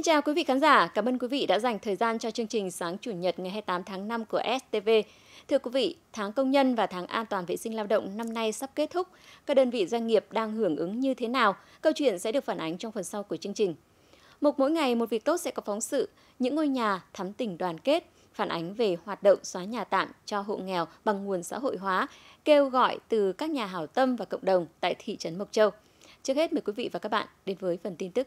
Xin chào quý vị khán giả, cảm ơn quý vị đã dành thời gian cho chương trình sáng chủ nhật ngày 28 tháng 5 của STV. Thưa quý vị, tháng công nhân và tháng an toàn vệ sinh lao động năm nay sắp kết thúc. Các đơn vị doanh nghiệp đang hưởng ứng như thế nào? Câu chuyện sẽ được phản ánh trong phần sau của chương trình. Mục mỗi ngày một việc tốt sẽ có phóng sự, những ngôi nhà thắm tình đoàn kết, phản ánh về hoạt động xóa nhà tạm cho hộ nghèo bằng nguồn xã hội hóa, kêu gọi từ các nhà hảo tâm và cộng đồng tại thị trấn Mộc Châu. Trước hết mời quý vị và các bạn đến với phần tin tức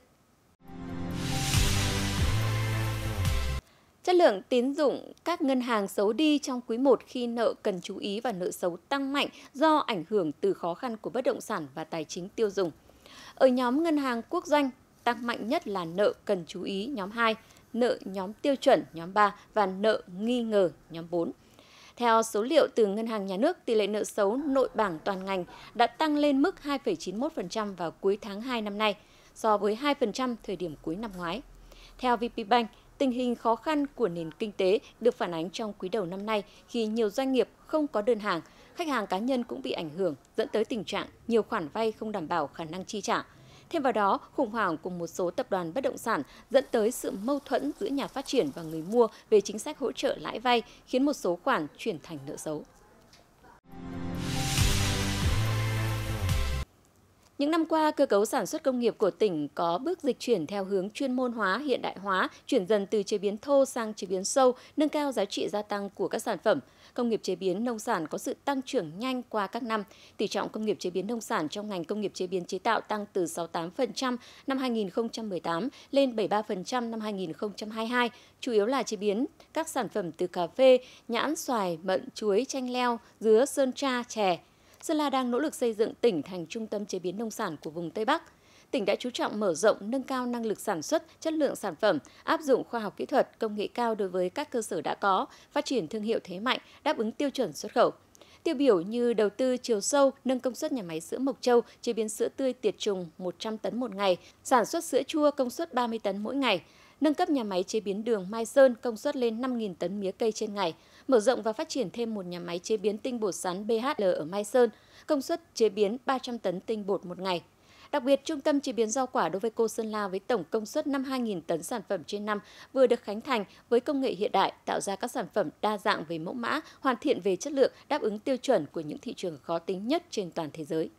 Chất lượng tín dụng các ngân hàng xấu đi trong quý 1 khi nợ cần chú ý và nợ xấu tăng mạnh do ảnh hưởng từ khó khăn của bất động sản và tài chính tiêu dùng. Ở nhóm ngân hàng quốc doanh, tăng mạnh nhất là nợ cần chú ý nhóm 2, nợ nhóm tiêu chuẩn nhóm 3 và nợ nghi ngờ nhóm 4. Theo số liệu từ Ngân hàng Nhà nước, tỷ lệ nợ xấu nội bảng toàn ngành đã tăng lên mức 2,91% vào cuối tháng 2 năm nay so với 2% thời điểm cuối năm ngoái. Theo VPBank, Tình hình khó khăn của nền kinh tế được phản ánh trong quý đầu năm nay khi nhiều doanh nghiệp không có đơn hàng, khách hàng cá nhân cũng bị ảnh hưởng, dẫn tới tình trạng nhiều khoản vay không đảm bảo khả năng chi trả. Thêm vào đó, khủng hoảng của một số tập đoàn bất động sản dẫn tới sự mâu thuẫn giữa nhà phát triển và người mua về chính sách hỗ trợ lãi vay, khiến một số khoản chuyển thành nợ xấu. Những năm qua, cơ cấu sản xuất công nghiệp của tỉnh có bước dịch chuyển theo hướng chuyên môn hóa, hiện đại hóa, chuyển dần từ chế biến thô sang chế biến sâu, nâng cao giá trị gia tăng của các sản phẩm. Công nghiệp chế biến nông sản có sự tăng trưởng nhanh qua các năm. Tỷ trọng công nghiệp chế biến nông sản trong ngành công nghiệp chế biến chế tạo tăng từ 68% năm 2018 lên 73% năm 2022, chủ yếu là chế biến các sản phẩm từ cà phê, nhãn, xoài, mận, chuối, chanh leo, dứa, sơn tra, chè, Sơn La đang nỗ lực xây dựng tỉnh thành trung tâm chế biến nông sản của vùng Tây Bắc. Tỉnh đã chú trọng mở rộng, nâng cao năng lực sản xuất, chất lượng sản phẩm, áp dụng khoa học kỹ thuật, công nghệ cao đối với các cơ sở đã có, phát triển thương hiệu thế mạnh, đáp ứng tiêu chuẩn xuất khẩu. Tiêu biểu như đầu tư chiều sâu, nâng công suất nhà máy sữa Mộc Châu chế biến sữa tươi tiệt trùng 100 tấn một ngày, sản xuất sữa chua công suất 30 tấn mỗi ngày, nâng cấp nhà máy chế biến đường Mai Sơn công suất lên 5.000 tấn mía cây trên ngày, mở rộng và phát triển thêm một nhà máy chế biến tinh bột sắn BHL ở Mai Sơn, công suất chế biến 300 tấn tinh bột một ngày. Đặc biệt, trung tâm chế biến rau quả đối với cô Sơn La với tổng công suất 52.000 tấn sản phẩm trên năm vừa được khánh thành với công nghệ hiện đại tạo ra các sản phẩm đa dạng về mẫu mã, hoàn thiện về chất lượng, đáp ứng tiêu chuẩn của những thị trường khó tính nhất trên toàn thế giới.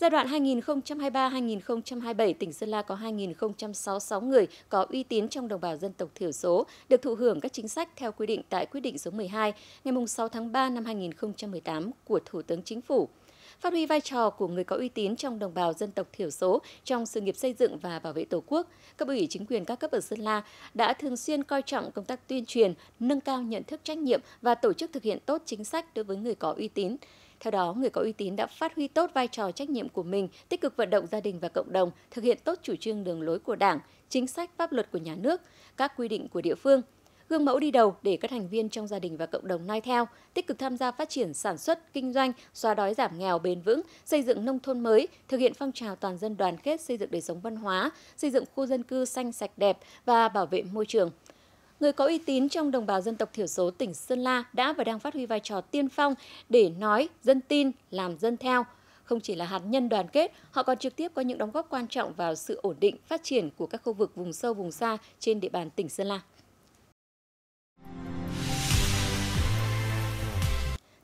Giai đoạn 2023-2027, tỉnh Sơn La có 2.066 người có uy tín trong đồng bào dân tộc thiểu số được thụ hưởng các chính sách theo quy định tại quyết định số 12 ngày 6 tháng 3 năm 2018 của Thủ tướng Chính phủ phát huy vai trò của người có uy tín trong đồng bào dân tộc thiểu số trong sự nghiệp xây dựng và bảo vệ Tổ quốc, cấp ủy chính quyền các cấp ở Sơn La đã thường xuyên coi trọng công tác tuyên truyền, nâng cao nhận thức trách nhiệm và tổ chức thực hiện tốt chính sách đối với người có uy tín. Theo đó, người có uy tín đã phát huy tốt vai trò trách nhiệm của mình, tích cực vận động gia đình và cộng đồng, thực hiện tốt chủ trương đường lối của Đảng, chính sách pháp luật của nhà nước, các quy định của địa phương, gương mẫu đi đầu để các thành viên trong gia đình và cộng đồng noi theo, tích cực tham gia phát triển sản xuất, kinh doanh, xóa đói giảm nghèo bền vững, xây dựng nông thôn mới, thực hiện phong trào toàn dân đoàn kết xây dựng đời sống văn hóa, xây dựng khu dân cư xanh sạch đẹp và bảo vệ môi trường người có uy tín trong đồng bào dân tộc thiểu số tỉnh Sơn La đã và đang phát huy vai trò tiên phong để nói, dân tin, làm dân theo. Không chỉ là hạt nhân đoàn kết, họ còn trực tiếp có những đóng góp quan trọng vào sự ổn định, phát triển của các khu vực vùng sâu vùng xa trên địa bàn tỉnh Sơn La.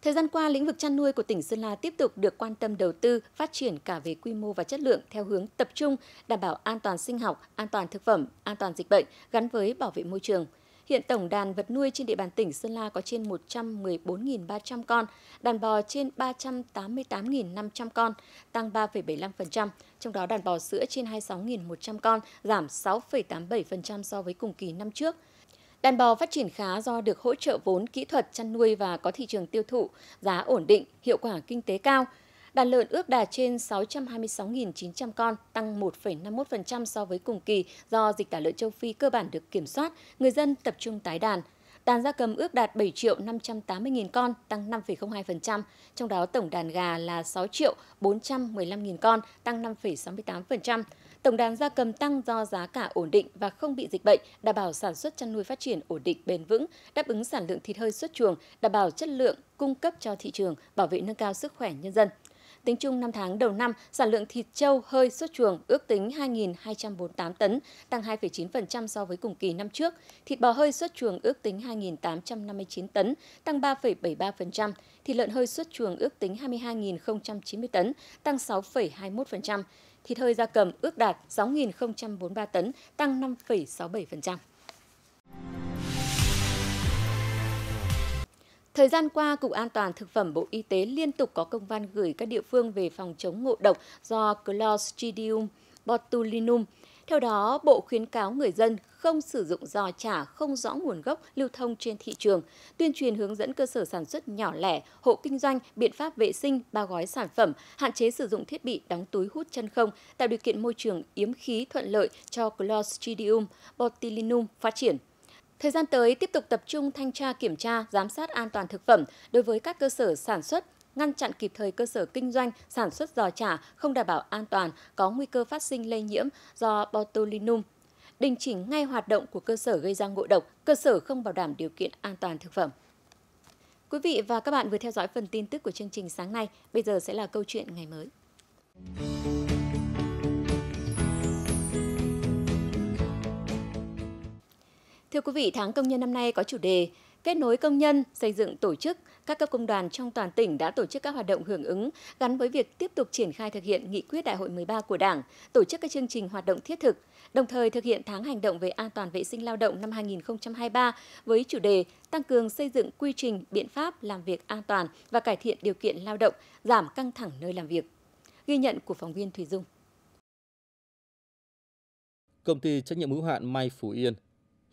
Thời gian qua, lĩnh vực chăn nuôi của tỉnh Sơn La tiếp tục được quan tâm đầu tư, phát triển cả về quy mô và chất lượng theo hướng tập trung, đảm bảo an toàn sinh học, an toàn thực phẩm, an toàn dịch bệnh gắn với bảo vệ môi trường – Hiện tổng đàn vật nuôi trên địa bàn tỉnh Sơn La có trên 114.300 con, đàn bò trên 388.500 con, tăng 3,75%, trong đó đàn bò sữa trên 26.100 con, giảm 6,87% so với cùng kỳ năm trước. Đàn bò phát triển khá do được hỗ trợ vốn kỹ thuật chăn nuôi và có thị trường tiêu thụ, giá ổn định, hiệu quả kinh tế cao – Đàn lợn ước đạt trên 626.900 con, tăng 1,51% so với cùng kỳ do dịch tả lợn châu Phi cơ bản được kiểm soát, người dân tập trung tái đàn. Đàn gia cầm ước đạt 7 triệu 580 nghìn con, tăng 5,02%, trong đó tổng đàn gà là 6 triệu 415 nghìn con, tăng 5,68%. Tổng đàn gia cầm tăng do giá cả ổn định và không bị dịch bệnh, đảm bảo sản xuất chăn nuôi phát triển ổn định bền vững, đáp ứng sản lượng thịt hơi xuất chuồng, đảm bảo chất lượng, cung cấp cho thị trường, bảo vệ nâng cao sức khỏe nhân dân tính chung 5 tháng đầu năm, sản lượng thịt trâu hơi xuất chuồng ước tính 2.248 tấn, tăng 2,9% so với cùng kỳ năm trước. Thịt bò hơi xuất chuồng ước tính 2.859 tấn, tăng 3,73%. Thịt lợn hơi xuất chuồng ước tính 22.090 tấn, tăng 6,21%. Thịt hơi gia cầm ước đạt 6.043 tấn, tăng 5,67%. Thời gian qua, Cục An toàn Thực phẩm Bộ Y tế liên tục có công văn gửi các địa phương về phòng chống ngộ độc do Clostridium botulinum. Theo đó, Bộ khuyến cáo người dân không sử dụng giò chả không rõ nguồn gốc lưu thông trên thị trường, tuyên truyền hướng dẫn cơ sở sản xuất nhỏ lẻ, hộ kinh doanh, biện pháp vệ sinh, bao gói sản phẩm, hạn chế sử dụng thiết bị đóng túi hút chân không, tạo điều kiện môi trường yếm khí thuận lợi cho Clostridium botulinum phát triển. Thời gian tới tiếp tục tập trung thanh tra kiểm tra, giám sát an toàn thực phẩm đối với các cơ sở sản xuất, ngăn chặn kịp thời cơ sở kinh doanh sản xuất giò chả không đảm bảo an toàn, có nguy cơ phát sinh lây nhiễm do botulinum, đình chỉ ngay hoạt động của cơ sở gây ra ngộ độc, cơ sở không bảo đảm điều kiện an toàn thực phẩm. Quý vị và các bạn vừa theo dõi phần tin tức của chương trình sáng nay, bây giờ sẽ là câu chuyện ngày mới. Thưa quý vị, tháng công nhân năm nay có chủ đề kết nối công nhân, xây dựng tổ chức, các cấp công đoàn trong toàn tỉnh đã tổ chức các hoạt động hưởng ứng gắn với việc tiếp tục triển khai thực hiện nghị quyết đại hội 13 của Đảng, tổ chức các chương trình hoạt động thiết thực, đồng thời thực hiện tháng hành động về an toàn vệ sinh lao động năm 2023 với chủ đề tăng cường xây dựng quy trình, biện pháp làm việc an toàn và cải thiện điều kiện lao động, giảm căng thẳng nơi làm việc. Ghi nhận của phóng viên Thủy Dung. Công ty trách nhiệm hữu hạn May Phú Yên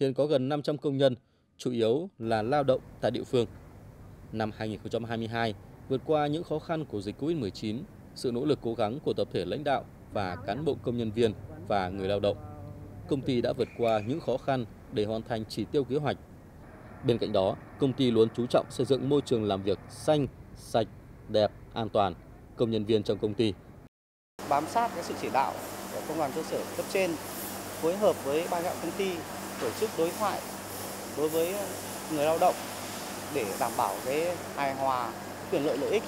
hiện có gần 500 công nhân, chủ yếu là lao động tại địa phương. Năm 2022, vượt qua những khó khăn của dịch COVID-19, sự nỗ lực cố gắng của tập thể lãnh đạo và cán bộ công nhân viên và người lao động, công ty đã vượt qua những khó khăn để hoàn thành chỉ tiêu kế hoạch. Bên cạnh đó, công ty luôn chú trọng xây dựng môi trường làm việc xanh, sạch, đẹp, an toàn, công nhân viên trong công ty. Bám sát cái sự chỉ đạo của công đoàn cơ sở cấp trên, phối hợp với ban lãnh công ty tổ chức đối thoại đối với ờ, người lao động để đảm bảo cái hài hòa quyền lợi lợi ích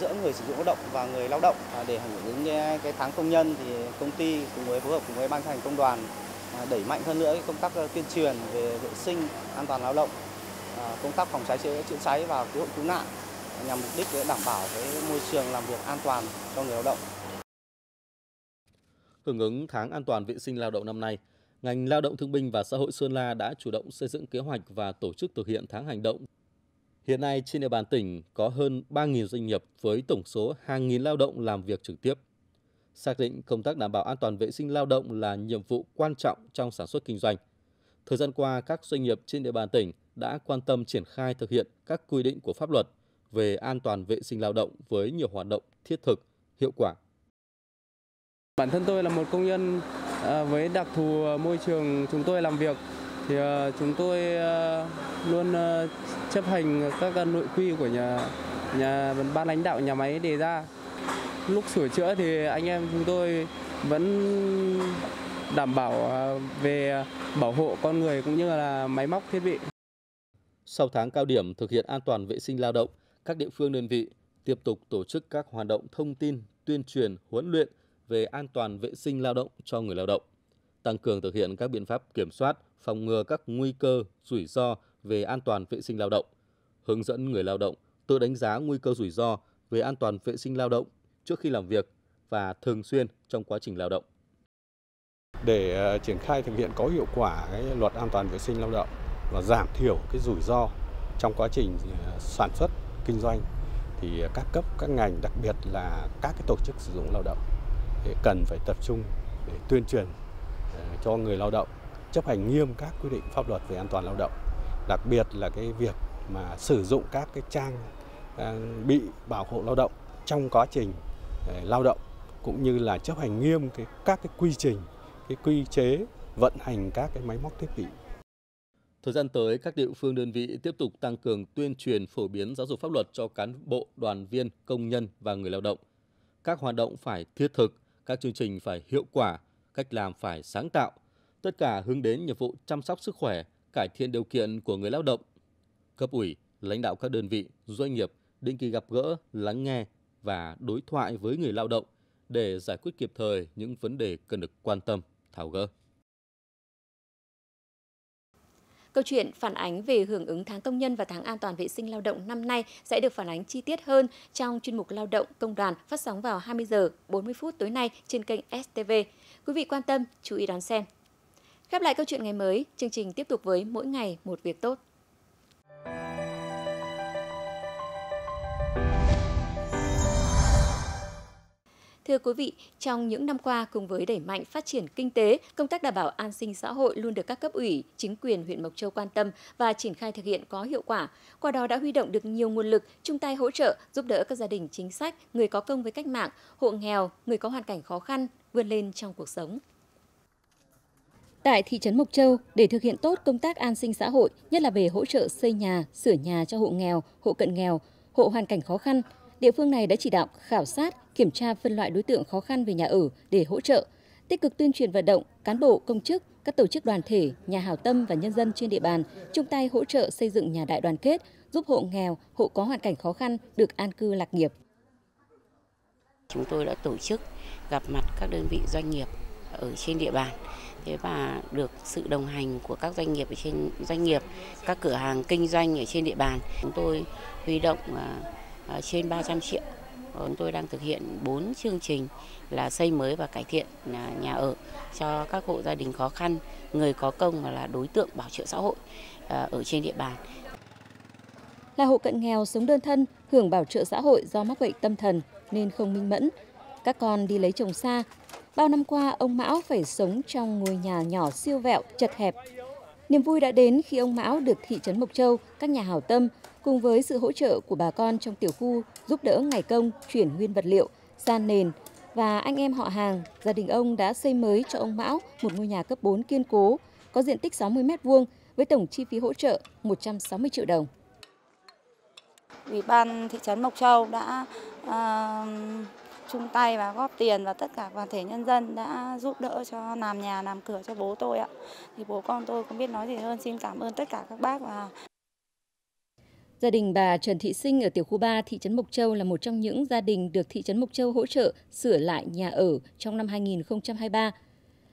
giữa người sử dụng lao động và người lao động để hưởng ứng cái tháng công nhân thì công ty cùng với phối hợp cùng với ban hành công đoàn à, đẩy mạnh hơn nữa công tác ờ, tuyên truyền về vệ sinh an toàn lao động à, công tác phòng cháy chữa cháy và cứu hộ cứu nạn nhằm mục đích để đảm bảo cái môi trường làm việc an toàn cho người lao động hưởng ứng tháng an toàn vệ sinh lao động năm nay ngành lao động thương binh và xã hội Sơn La đã chủ động xây dựng kế hoạch và tổ chức thực hiện tháng hành động. Hiện nay trên địa bàn tỉnh có hơn 3.000 doanh nghiệp với tổng số hàng nghìn lao động làm việc trực tiếp. Xác định công tác đảm bảo an toàn vệ sinh lao động là nhiệm vụ quan trọng trong sản xuất kinh doanh. Thời gian qua, các doanh nghiệp trên địa bàn tỉnh đã quan tâm triển khai thực hiện các quy định của pháp luật về an toàn vệ sinh lao động với nhiều hoạt động thiết thực, hiệu quả. Bản thân tôi là một công nhân Ờ, với đặc thù ờ, môi trường chúng tôi làm việc thì ờ, chúng tôi luôn chấp hành các nội quy của nhà nhà ban lãnh đạo nhà máy đề ra. Lúc sửa chữa thì anh em chúng tôi vẫn đảm bảo về bảo hộ con người cũng như là máy móc thiết bị. Sau tháng cao điểm thực hiện an toàn vệ sinh lao động, các địa phương đơn vị tiếp tục tổ chức các hoạt động thông tin, tuyên truyền, huấn luyện về an toàn vệ sinh lao động cho người lao động, tăng cường thực hiện các biện pháp kiểm soát, phòng ngừa các nguy cơ, rủi ro về an toàn vệ sinh lao động, hướng dẫn người lao động tự đánh giá nguy cơ rủi ro về an toàn vệ sinh lao động trước khi làm việc và thường xuyên trong quá trình lao động. Để ờ, triển khai thực hiện có hiệu quả cái luật an toàn vệ sinh lao động và giảm thiểu cái rủi ro trong quá trình ờ, sản xuất kinh doanh thì các cấp các ngành đặc biệt là các cái tổ chức sử dụng lao động cần phải tập trung để tuyên truyền ờ, cho người lao động chấp hành nghiêm các quy định pháp luật về an toàn lao động, đặc biệt là cái việc mà sử dụng các cái trang ờ, bị bảo hộ lao động trong quá trình ờ, lao động cũng như là chấp hành nghiêm cái các cái quy trình, cái quy chế vận hành các cái máy móc thiết bị. Thời gian tới, các địa phương đơn vị tiếp tục tăng cường tuyên truyền phổ biến giáo dục pháp luật cho cán bộ, đoàn viên, công nhân và người lao động. Các hoạt động phải thiết thực, các chương trình phải hiệu quả, cách làm phải sáng tạo, tất cả hướng đến nhiệm vụ chăm sóc sức khỏe, cải thiện điều kiện của người lao động. Cấp ủy, lãnh đạo các đơn vị, doanh nghiệp định kỳ gặp gỡ, lắng nghe và đối thoại với người lao động để giải quyết kịp thời những vấn đề cần được quan tâm, thảo gỡ. Câu chuyện phản ánh về hưởng ứng tháng công nhân và tháng an toàn vệ sinh lao động năm nay sẽ được phản ánh chi tiết hơn trong chuyên mục lao động công đoàn phát sóng vào 20 giờ 40 phút tối nay trên kênh STV. Quý vị quan tâm, chú ý đón xem. Khép lại câu chuyện ngày mới, chương trình tiếp tục với mỗi ngày một việc tốt. Thưa quý vị, trong những năm qua cùng với đẩy mạnh phát triển kinh tế, công tác đảm bảo an sinh xã hội luôn được các cấp ủy, chính quyền huyện Mộc Châu quan tâm và triển khai thực hiện có hiệu quả. Qua đó đã huy động được nhiều nguồn lực chung tay hỗ trợ, giúp đỡ các gia đình chính sách, người có công với cách mạng, hộ nghèo, người có hoàn cảnh khó khăn vươn lên trong cuộc sống. Tại thị trấn Mộc Châu, để thực hiện tốt công tác an sinh xã hội, nhất là về hỗ trợ xây nhà, sửa nhà cho hộ nghèo, hộ cận nghèo, hộ hoàn cảnh khó khăn, địa phương này đã chỉ đạo khảo sát, kiểm tra phân loại đối tượng khó khăn về nhà ở để hỗ trợ, tích cực tuyên truyền vận động cán bộ, công chức, các tổ chức đoàn thể, nhà hảo tâm và nhân dân trên địa bàn chung tay hỗ trợ xây dựng nhà đại đoàn kết, giúp hộ nghèo, hộ có hoàn cảnh khó khăn được an cư lạc nghiệp. Chúng tôi đã tổ chức gặp mặt các đơn vị doanh nghiệp ở trên địa bàn thế và được sự đồng hành của các doanh nghiệp ở trên doanh nghiệp, các cửa hàng kinh doanh ở trên địa bàn. Chúng tôi huy động à, à, trên 300 triệu Chúng tôi đang thực hiện 4 chương trình là xây mới và cải thiện à, nhà ở cho các hộ gia đình khó khăn, người có công và là đối tượng bảo trợ xã hội à, ở trên địa bàn. Là hộ cận nghèo sống đơn thân, hưởng bảo trợ xã hội do mắc bệnh tâm thần nên không minh mẫn. Các con đi lấy chồng xa. Bao năm qua, ông Mão phải sống trong ngôi nhà nhỏ siêu vẹo, chật hẹp. Niềm vui đã đến khi ông Mão được thị trấn Mộc Châu, các nhà hảo tâm Cùng với sự hỗ trợ của bà con trong tiểu khu giúp đỡ ngày công chuyển nguyên vật liệu, san nền và anh em họ hàng, gia đình ông đã xây mới cho ông Mão một ngôi nhà cấp 4 kiên cố có diện tích 60 m2 với tổng chi phí hỗ trợ 160 triệu đồng. Ủy ban thị trấn Mộc Châu đã uh, chung tay và góp tiền và tất cả toàn thể nhân dân đã giúp đỡ cho làm nhà làm cửa cho bố tôi ạ. Thì bố con tôi không biết nói gì hơn xin cảm ơn tất cả các bác và Gia đình bà Trần Thị Sinh ở tiểu khu 3 thị trấn Mộc Châu là một trong những gia đình được thị trấn Mộc Châu hỗ trợ sửa lại nhà ở trong năm 2023.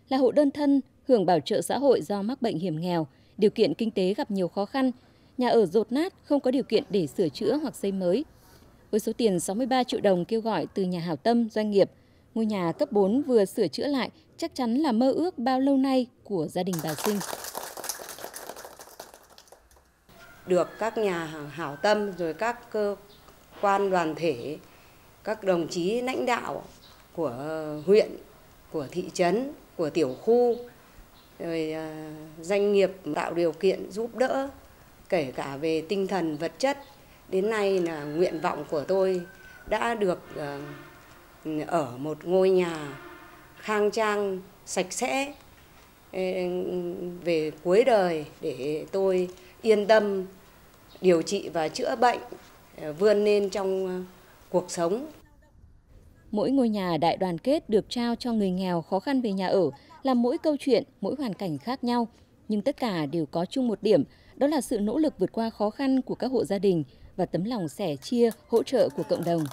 Là hộ đơn thân, hưởng bảo trợ xã hội do mắc bệnh hiểm nghèo, điều kiện kinh tế gặp nhiều khó khăn, nhà ở rột nát không có điều kiện để sửa chữa hoặc xây mới. Với số tiền 63 triệu đồng kêu gọi từ nhà hảo tâm, doanh nghiệp, ngôi nhà cấp 4 vừa sửa chữa lại chắc chắn là mơ ước bao lâu nay của gia đình bà Sinh được các nhà hảo tâm rồi các cơ quan đoàn thể, các đồng chí lãnh đạo của huyện, của thị trấn, của tiểu khu, rồi à, doanh nghiệp tạo điều kiện giúp đỡ kể cả về tinh thần vật chất. Đến nay là nguyện vọng của tôi đã được à, ở một ngôi nhà khang trang, sạch sẽ về cuối đời để tôi yên tâm điều trị và chữa bệnh, ờ, vươn lên trong ờ, cuộc sống. Mỗi ngôi nhà đại đoàn kết được trao cho người nghèo khó khăn về nhà ở là mỗi câu chuyện, mỗi hoàn cảnh khác nhau, nhưng tất cả đều có chung một điểm, đó là sự nỗ lực vượt qua khó khăn của các hộ gia đình và tấm lòng sẻ chia, hỗ trợ của cộng đồng.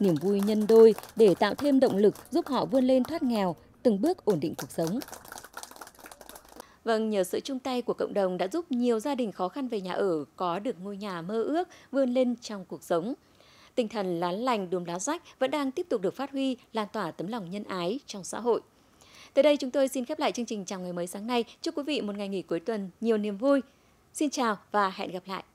Niềm vui nhân đôi để tạo thêm động lực giúp họ vươn lên thoát nghèo, từng bước ổn định cuộc sống. Vâng, nhờ sự chung tay của cộng đồng đã giúp nhiều gia đình khó khăn về nhà ở có được ngôi nhà mơ ước vươn lên trong cuộc sống. Tinh thần lá lành đùm lá rách vẫn đang tiếp tục được phát huy, lan tỏa tấm lòng nhân ái trong xã hội. Tới đây chúng tôi xin khép lại chương trình chào ngày mới sáng nay. Chúc quý vị một ngày nghỉ cuối tuần nhiều niềm vui. Xin chào và hẹn gặp lại.